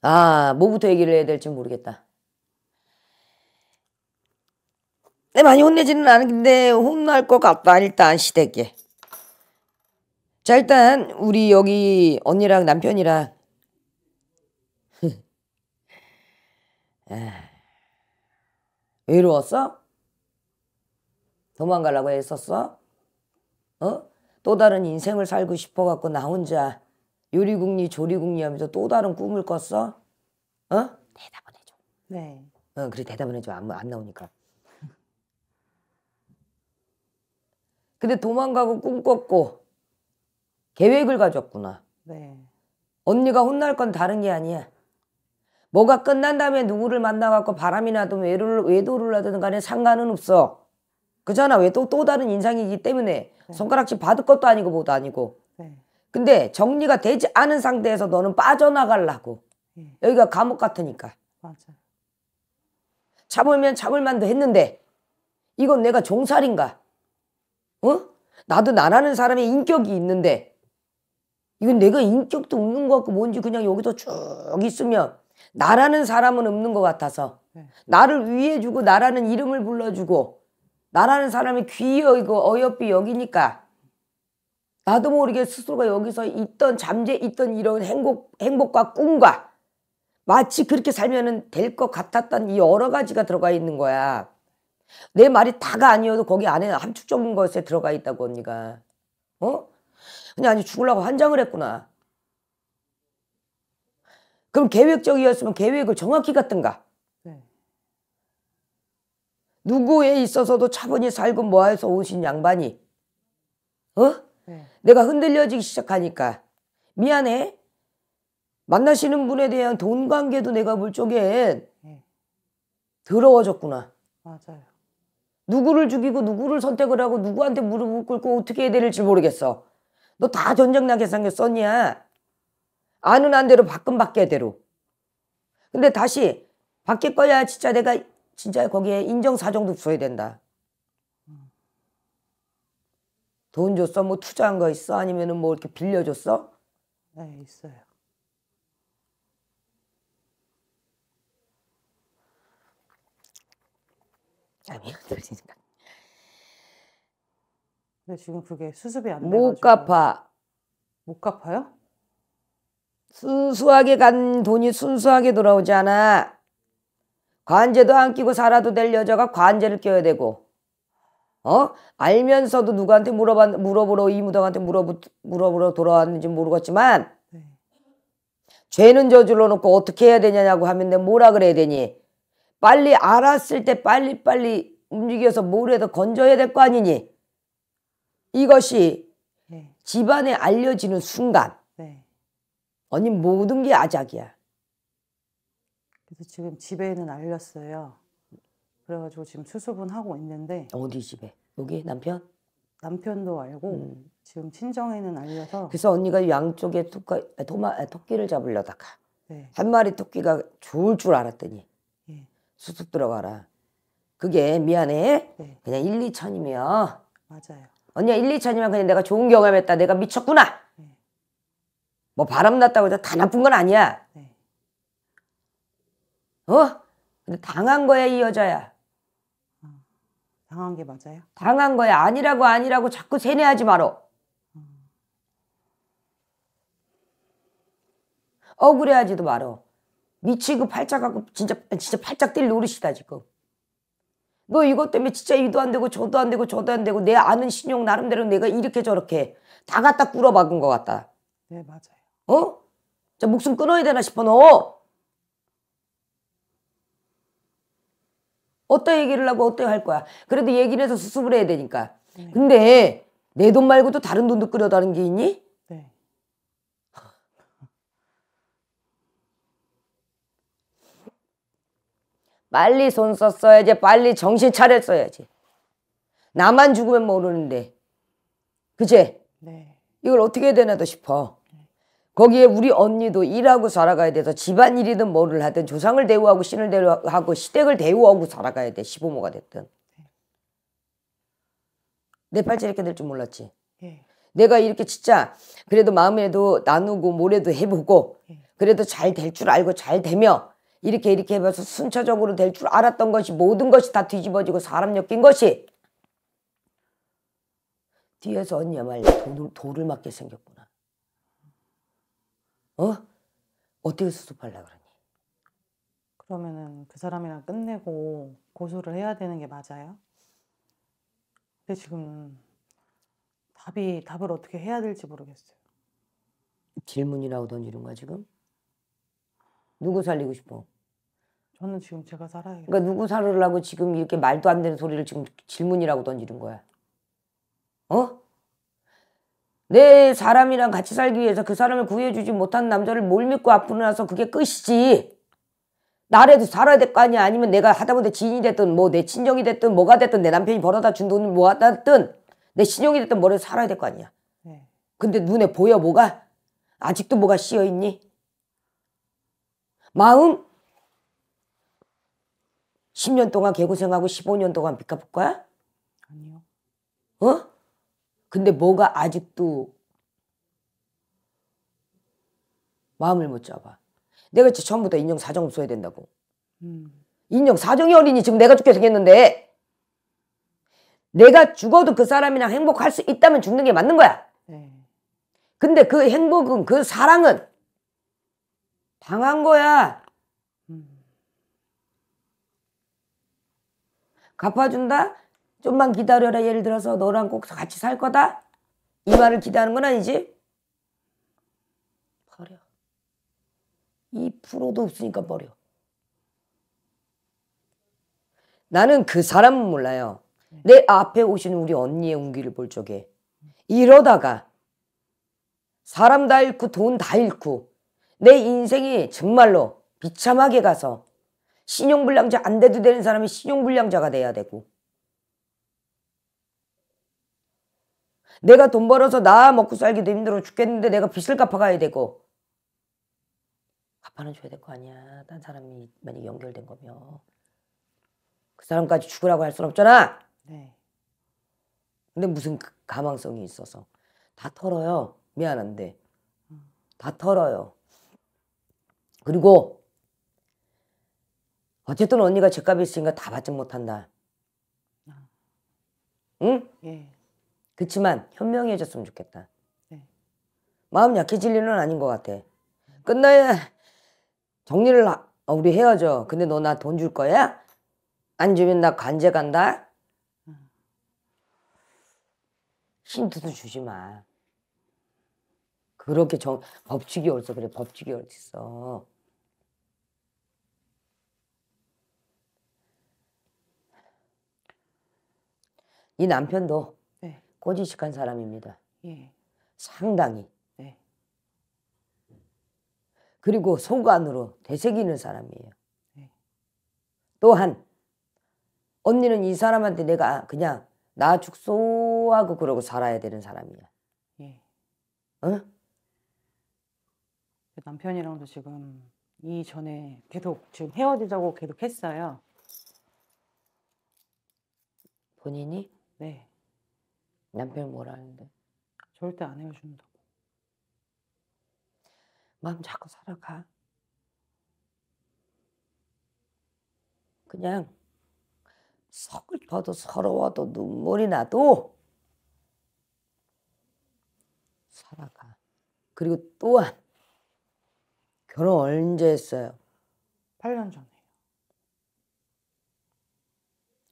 아, 뭐부터 얘기를 해야 될지 모르겠다. 네, 많이 혼내지는 않은데 혼날 것 같다. 일단 시댁에. 자, 일단 우리 여기 언니랑 남편이랑 아, 외로웠어? 도망가려고 했었어? 어? 또 다른 인생을 살고 싶어갖고 나 혼자 요리궁리 조리궁리 하면서 또 다른 꿈을 꿨어? 어? 대답은 해줘. 네. 어, 그래 대답은 해줘. 안, 안 나오니까. 근데 도망가고 꿈 꿨고 계획을 가졌구나. 네. 언니가 혼날 건 다른 게 아니야. 뭐가 끝난 다음에 누구를 만나갖고 바람이 나든 외도를, 외도를 하든 간에 상관은 없어. 그잖아. 왜또또 다른 인상이기 때문에 네. 손가락질 받을 것도 아니고 뭐도 아니고. 네. 근데 정리가 되지 않은 상태에서 너는 빠져나가려고. 예. 여기가 감옥 같으니까. 맞아. 참으면 참을만도 했는데 이건 내가 종살인가? 어? 나도 나라는 사람의 인격이 있는데 이건 내가 인격도 없는 것 같고 뭔지 그냥 여기서 쭉 있으면 나라는 사람은 없는 것 같아서 네. 나를 위해주고 나라는 이름을 불러주고 나라는 사람이 귀히 여기고 어여삐 여기니까 나도 모르게 스스로가 여기서 있던 잠재 있던 이런 행복, 행복과 꿈과 마치 그렇게 살면될 것 같았던 이 여러 가지가 들어가 있는 거야. 내 말이 다가 아니어도 거기 안에 함축적인 것에 들어가 있다고 언니가. 어? 그냥 아니 죽으려고 환장을 했구나. 그럼 계획적이었으면 계획을 정확히 갔던가 네. 누구에 있어서도 차분히 살고 뭐해서 오신 양반이. 어? 내가 흔들려지기 시작하니까 미안해. 만나시는 분에 대한 돈 관계도 내가 볼 적엔 네. 더러워졌구나. 맞아요. 누구를 죽이고 누구를 선택을 하고 누구한테 무릎을 꿇고 어떻게 해야 될지 모르겠어. 너 다 전쟁나게 생겼었냐? 아는 안대로 밖은 밖에대로. 근데 다시 바뀔 거야 진짜 내가 진짜 거기에 인정사정도 써야 된다. 돈 줬어? 뭐 투자한 거 있어? 아니면뭐 이렇게 빌려줬어? 네, 있어요. 근데 지금 그게 수습이 안 돼. 못 갚아. 못 갚아요? 순수하게 간 돈이 순수하게 돌아오지 않아. 관제도 안 끼고 살아도 될 여자가 관제를 껴야 되고 어? 알면서도 누구한테 물어봤, 물어보러, 이무당한테 물어보, 물어보러 돌아왔는지 모르겠지만, 네. 죄는 저질러 놓고 어떻게 해야 되냐고 하면 내가 뭐라 그래야 되니? 빨리 알았을 때 빨리빨리 움직여서 모래도 건져야 될 거 아니니? 이것이 네. 집안에 알려지는 순간, 네. 언니 모든 게 아작이야. 그래서 지금 집에는 알렸어요. 그래가지고 지금 수습은 하고 있는데 어디 집에? 여기 남편? 남편도 알고 음. 지금 친정에는 알려서 그래서 언니가 양쪽에 토끼, 도마, 아, 아, 토끼를 잡으려다가 네. 한 마리 토끼가 좋을 줄 알았더니 예. 수습 들어가라. 그게 미안해. 네. 그냥 1, 2천이면 맞아요. 언니야 1, 2천이면 그냥 내가 좋은 경험했다. 내가 미쳤구나. 네. 뭐 바람 났다고 해서 다 나쁜 건 아니야. 네. 어? 근데 당한 거야 이 여자야. 당한 게 맞아요? 당한 거야. 아니라고 아니라고 자꾸 세뇌하지 말어. 음. 억울해하지도 말어. 미치고 팔짝 하고 진짜 진짜 팔짝 뛸 노릇이다 지금. 너 이것 때문에 진짜 이도 안 되고 저도 안 되고 저도 안 되고 내 아는 신용 나름대로 내가 이렇게 저렇게 다 갖다 꿇어박은 것 같다. 네 맞아요. 어? 자 목숨 끊어야 되나 싶어 너. 어떤 얘기를 하고 어떻게 할 거야. 그래도 얘기를 해서 수습을 해야 되니까. 네. 근데 내 돈 말고도 다른 돈도 끌어다는 게 있니? 네. 빨리 손 썼어야지. 빨리 정신 차렸어야지. 나만 죽으면 모르는데. 그제? 네. 이걸 어떻게 해야 되나 싶어. 거기에 우리 언니도 일하고 살아가야 돼서 집안일이든 뭐를 하든 조상을 대우하고 신을 대우하고 시댁을 대우하고 살아가야 돼. 시부모가 됐든. 내 팔자 이렇게 될 줄 몰랐지. 예. 내가 이렇게 진짜 그래도 마음에도 나누고 뭐래도 해보고 예. 그래도 잘 될 줄 알고 잘 되며 이렇게 이렇게 해봐서 순차적으로 될 줄 알았던 것이 모든 것이 다 뒤집어지고 사람 엮인 것이 뒤에서 언니야 말로 돌 돌을 맞게 생겼구나. 어? 어떻게 수습하려 그러니? 그러면은 그 사람이랑 끝내고 고소를 해야 되는 게 맞아요? 근데 지금 답이 답을 어떻게 해야 될지 모르겠어요. 질문이라고 던지는 거야 지금? 누구 살리고 싶어? 저는 지금 제가 살아야겠다. 그러니까 누구 살으려고 지금 이렇게 말도 안 되는 소리를 지금 질문이라고 던지는 거야. 어? 내 사람이랑 같이 살기 위해서 그 사람을 구해주지 못한 남자를 뭘 믿고 앞으로 나서 그게 끝이지. 나라도 살아야 될 거 아니야. 아니면 내가 하다못해 지인이 됐든 뭐 내 친정이 됐든 뭐가 됐든 내 남편이 벌어다 준 돈을 모았든내 신용이 됐든 뭐를 살아야 될 거 아니야. 네. 근데 눈에 보여 뭐가? 아직도 뭐가 씌여 있니? 마음? 10년 동안 개고생하고 15년 동안 빚 갚을 거야? 아니요. 어? 근데 뭐가 아직도 마음을 못 잡아. 내가 전부 다 인형 사정 없야 된다고. 음. 인형 사정이 어린이 지금 내가 죽게 생겼는데 내가 죽어도 그 사람이랑 행복할 수 있다면 죽는 게 맞는 거야. 네. 근데 그 행복은 그 사랑은 당한 거야. 음. 갚아준다? 좀만 기다려라. 예를 들어서 너랑 꼭 같이 살 거다. 이 말을 기대하는 건 아니지. 버려. 이프로도 없으니까 버려. 나는 그 사람은 몰라요. 내 앞에 오시는 우리 언니의 운기를 볼 적에 이러다가 사람 다 잃고 돈 다 잃고 내 인생이 정말로 비참하게 가서 신용불량자 안 돼도 되는 사람이 신용불량자가 돼야 되고 내가 돈 벌어서 나 먹고 살기도 힘들어 죽겠는데 내가 빚을 갚아가야 되고 갚아는 줘야 될 거 아니야. 딴 사람이 만약 에 연결된 거면 그 사람까지 죽으라고 할 수는 없잖아. 네. 근데 무슨 그 가망성이 있어서 다 털어요. 미안한데 음. 다 털어요. 그리고 어쨌든 언니가 죄값이 있으니까 다 받지 못한다. 아. 응? 예. 그치만 현명해졌으면 좋겠다. 네. 마음 약해질 일은 아닌 것 같아. 끝나야 정리를 하, 어, 우리 헤어져. 근데 너 나 돈 줄 거야? 안 주면 나 관제 간다. 힌트도 주지 마. 그렇게 정 법칙이 어딨어 그래 법칙이 어딨어. 이 남편도 고지식한 사람입니다. 예. 상당히. 네. 그리고 속 안으로 되새기는 사람이에요. 네. 또한 언니는 이 사람한테 내가 그냥 나 죽소하고 그러고 살아야 되는 사람이야. 예. 어? 그 남편이랑도 지금 이전에 계속 지금 헤어지자고 계속 했어요. 본인이? 네. 남편이 뭐라는데 하 절대 안 헤어준다고. 마음 자꾸 살아가. 그냥 서글퍼도 서러워도 눈물이 나도 살아가. 그리고 또한 결혼 언제 했어요? 8년 전에요.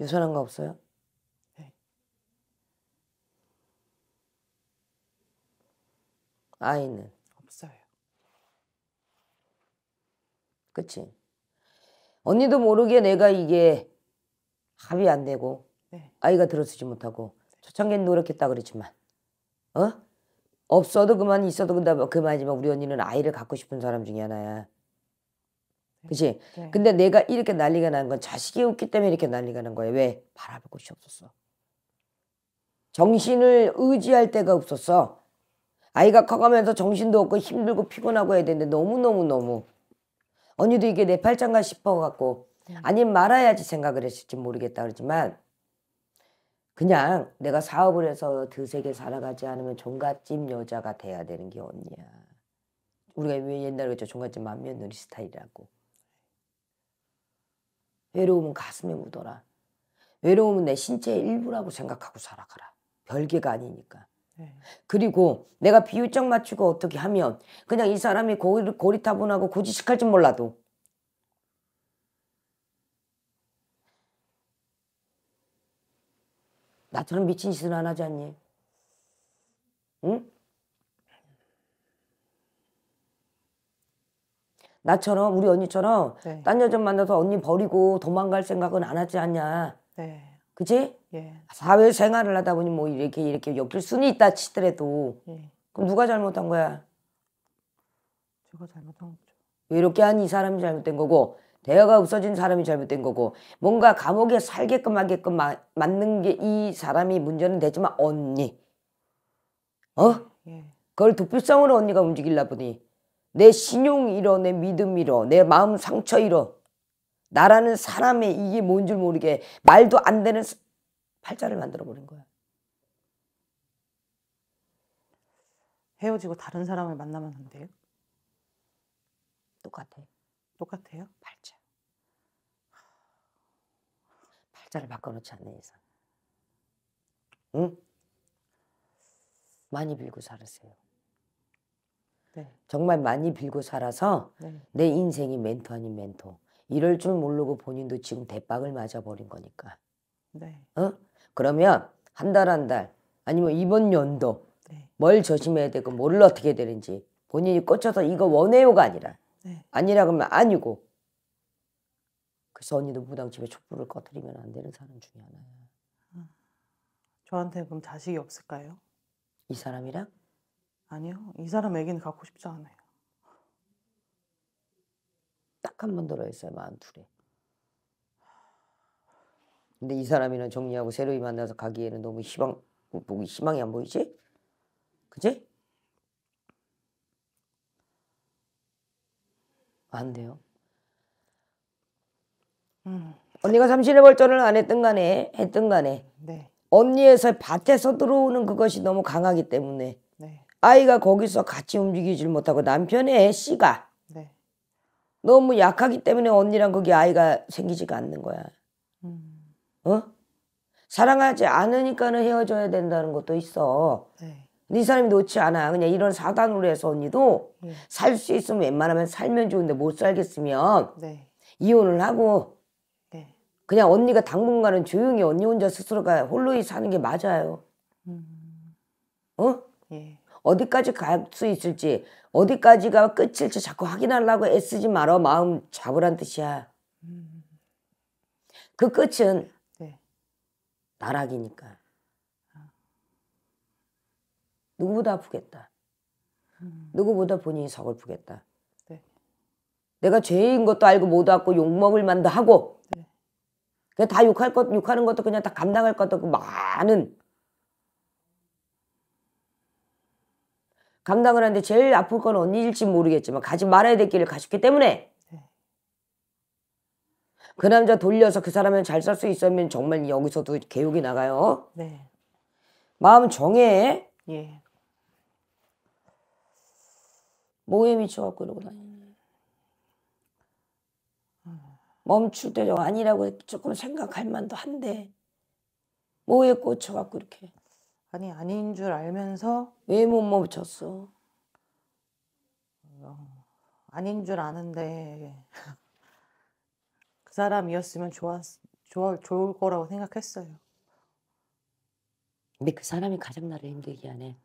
유선한 거 없어요? 아이는 없어요. 그치? 언니도 모르게 내가 이게 합이 안 되고 네. 아이가 들어서지 못하고 네. 초창기엔 노력했다 그랬지만 어? 없어도 그만 있어도 그만이지만 그 우리 언니는 아이를 갖고 싶은 사람 중에 하나야. 네. 그치? 네. 근데 내가 이렇게 난리가 난 건 자식이 없기 때문에 이렇게 난리가 난 거야. 왜? 바라볼 곳이 없었어. 정신을 의지할 데가 없었어. 아이가 커가면서 정신도 없고 힘들고 피곤하고 해야 되는데 너무너무너무 언니도 이게 내 팔짱가 싶어갖고 음. 아님 말아야지 생각을 했을지 모르겠다 그러지만 그냥 내가 사업을 해서 드세게 살아가지 않으면 종갓집 여자가 돼야 되는 게 언니야. 우리가 왜 옛날에 그랬죠. 종갓집 맘며느리 스타일이라고. 외로움은 가슴에 묻어라. 외로움은 내 신체의 일부라고 생각하고 살아가라. 별개가 아니니까. 네. 그리고 내가 비율적 맞추고 어떻게 하면 그냥 이 사람이 고리, 고리타분하고 고지식할지 몰라도 나처럼 미친 짓은 안 하지 않니? 응? 나처럼 우리 언니처럼 네. 딴 여자 만나서 언니 버리고 도망갈 생각은 안 하지 않냐? 네. 그지? 예. 사회생활을 하다 보니 뭐 이렇게 이렇게 엮일 순이 있다 치더라도 예. 그럼 누가 잘못한 거야? 제가 잘못한 거죠. 이렇게 한 이 사람이 잘못된 거고 대화가 없어진 사람이 잘못된 거고 뭔가 감옥에 살게끔 하게끔 마, 맞는 게 이 사람이 문제는 되지만 언니 어? 예. 그걸 도피성으로 언니가 움직일라 보니 내 신용 잃어 내 믿음 잃어 내 마음 상처 잃어 나라는 사람의 이게 뭔 줄 모르게 말도 안 되는 팔자를 만들어 버린 거야. 헤어지고 다른 사람을 만나면 안 돼요? 똑같아. 똑같아요? 팔자. 팔자를 바꿔놓지 않는 이상. 응? 많이 빌고 살았어요. 네. 정말 많이 빌고 살아서 네. 내 인생이 멘토 아닌 멘토. 이럴 줄 모르고 본인도 지금 대박을 맞아버린 거니까. 네. 어? 그러면 한 달 한달 한 달, 아니면 이번 연도 네. 뭘 조심해야 되고 뭘 어떻게 되는지 본인이 꽂혀서 이거 원해요가 아니라 네. 아니라 그러면 아니고 그래서 언니도 무당집에 촛불을 꺼뜨리면 안 되는 사람 중에 하나야. 음. 저한테 그럼 자식이 없을까요? 이 사람이랑? 아니요. 이 사람 애기는 갖고 싶지 않아요. 딱한번 들어있어요. 42에. 근데 이 사람이랑 정리하고 새로이 만나서 가기에는 너무 희망, 보 뭐, 뭐 희망이 안 보이지? 그지? 안 돼요. 음. 언니가 삼신의 벌전을 안 했든 간에 했든 간에 네. 언니에서 밭에서 들어오는 그것이 너무 강하기 때문에 네. 아이가 거기서 같이 움직이질 못하고 남편의 씨가 너무 약하기 때문에 언니랑 거기 아이가 생기지가 않는 거야. 음. 어? 사랑하지 않으니까는 헤어져야 된다는 것도 있어. 네. 네 사람이 놓지 않아. 그냥 이런 사단으로 해서 언니도 네. 예. 살수 있으면 웬만하면 살면 좋은데 못 살겠으면 네. 이혼을 하고 네. 그냥 언니가 당분간은 조용히 언니 혼자 스스로가 홀로 사는 게 맞아요. 음. 어? 예. 어디까지 갈 수 있을지 어디까지가 끝일지 자꾸 확인하려고 애쓰지 말어 마음 잡으란 뜻이야. 음. 그 끝은 네. 나락이니까. 누구보다 아프겠다. 음. 누구보다 본인이 서글프겠다. 네. 내가 죄인 것도 알고 못 왔고 욕먹을 만도 하고 네. 그냥 다 욕할 것 욕하는 것도 그냥 다 감당할 것도 많은 감당을 하는데 제일 아플 건 언니일지 모르겠지만 가지 말아야 될 길을 가셨기 때문에 네. 그 남자 돌려서 그 사람을 잘 살 수 있으면 정말 여기서도 개욕이 나가요. 네. 마음 정해. 예. 뭐에 미쳐갖고 이러고 다니 멈출 때도 아니라고 조금 생각할 만도 한데 뭐에 꽂혀갖고 이렇게 아니 아닌 줄 알면서 왜 못 멈췄어? 어, 아닌 줄 아는데 그 사람이었으면 좋았 좋아, 좋을 거라고 생각했어요. 근데 그 사람이 가장 나를 힘들게 하네.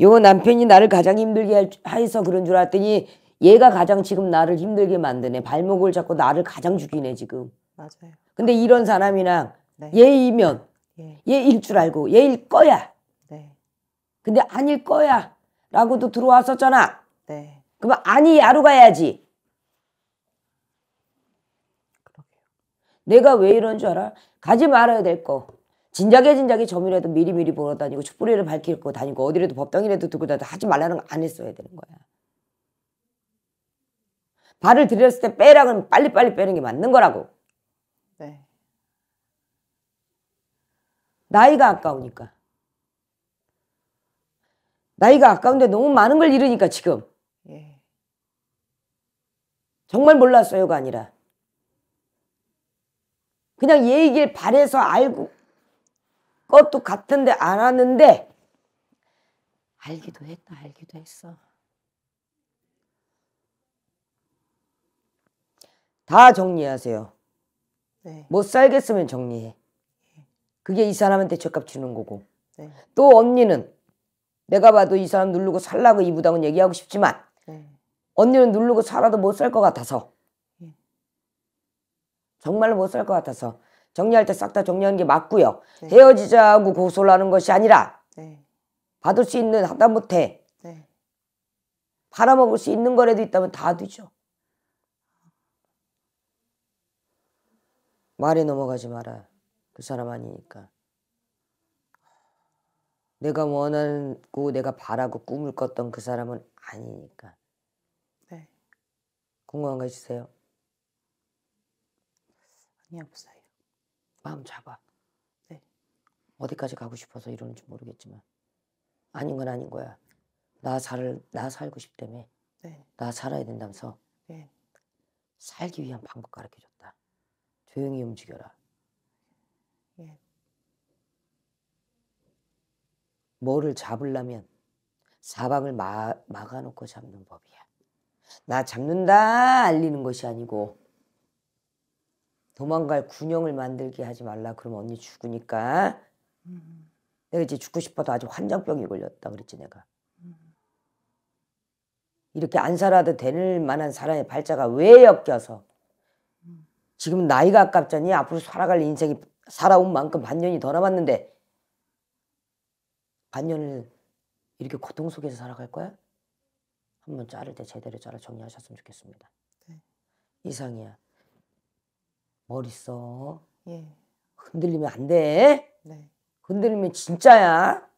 요 남편이 나를 가장 힘들게 해서 그런 줄 알았더니 얘가 가장 지금 나를 힘들게 만드네. 발목을 잡고 나를 가장 죽이네 지금. 맞아요. 근데 이런 사람이랑 네. 얘이면 예. 얘일 줄 알고 얘일 거야. 근데 아닐 거야. 라고도 들어왔었잖아. 네. 그러면 아니야로 가야지. 내가 왜 이런 줄 알아? 가지 말아야 될 거. 진작에 진작에 점이라도 미리미리 보러 다니고 촛불이라도 밝힐 거 다니고 어디라도 법당이라도 들고 다니고 하지 말라는 거 안 했어야 되는 거야. 발을 들였을 때 빼라 고하면 빨리빨리 빼는 게 맞는 거라고. 네. 나이가 아까우니까. 나이가 아까운데 너무 많은 걸 잃으니까 지금. 예. 정말 몰랐어요가 아니라. 그냥 얘기를 바래서 알고 것도 같은데 알았는데 알기도 했다 알기도 했어. 다 정리하세요. 네. 못 살겠으면 정리해. 예. 그게 이 사람한테 죄값 주는 거고. 네. 또 언니는 내가 봐도 이 사람 누르고 살라고 이 부당은 얘기하고 싶지만 네. 언니는 누르고 살아도 못 살 것 같아서 예. 정말로 못 살 것 같아서 정리할 때 싹 다 정리하는 게 맞고요. 네. 헤어지자고 고소를 하는 것이 아니라 네. 받을 수 있는 하다못해 네. 팔아먹을 수 있는 거라도 있다면 다 되죠. 말에 넘어가지 마라. 그 사람 아니니까. 내가 원하고 내가 바라고 꿈을 꿨던 그 사람은 아니니까. 네. 궁금한 거 있으세요? 아니 없어요. 마음 잡아. 네. 어디까지 가고 싶어서 이러는지 모르겠지만 아닌 건 아닌 거야. 나 살, 나 살고 싶다며. 네. 나 살아야 된다면서. 네. 살기 위한 방법 가르쳐줬다. 조용히 움직여라. 예. 뭐를 잡으려면 사방을 마, 막아놓고 잡는 법이야. 나 잡는다 알리는 것이 아니고 도망갈 군형을 만들게 하지 말라. 그럼 언니 죽으니까. 음. 내가 이제 죽고 싶어도 아직 환장병이 걸렸다 그랬지 내가. 음. 이렇게 안 살아도 될 만한 사람의 발자가 왜 엮여서 음. 지금 나이가 아깝잖니 앞으로 살아갈 인생이 살아온 만큼 반년이 더 남았는데 반년을 이렇게 고통 속에서 살아갈 거야? 한번 자를 때 제대로 자라 정리하셨으면 좋겠습니다. 네. 이상이야. 머리 써. 예. 흔들리면 안 돼. 네. 흔들리면 진짜야.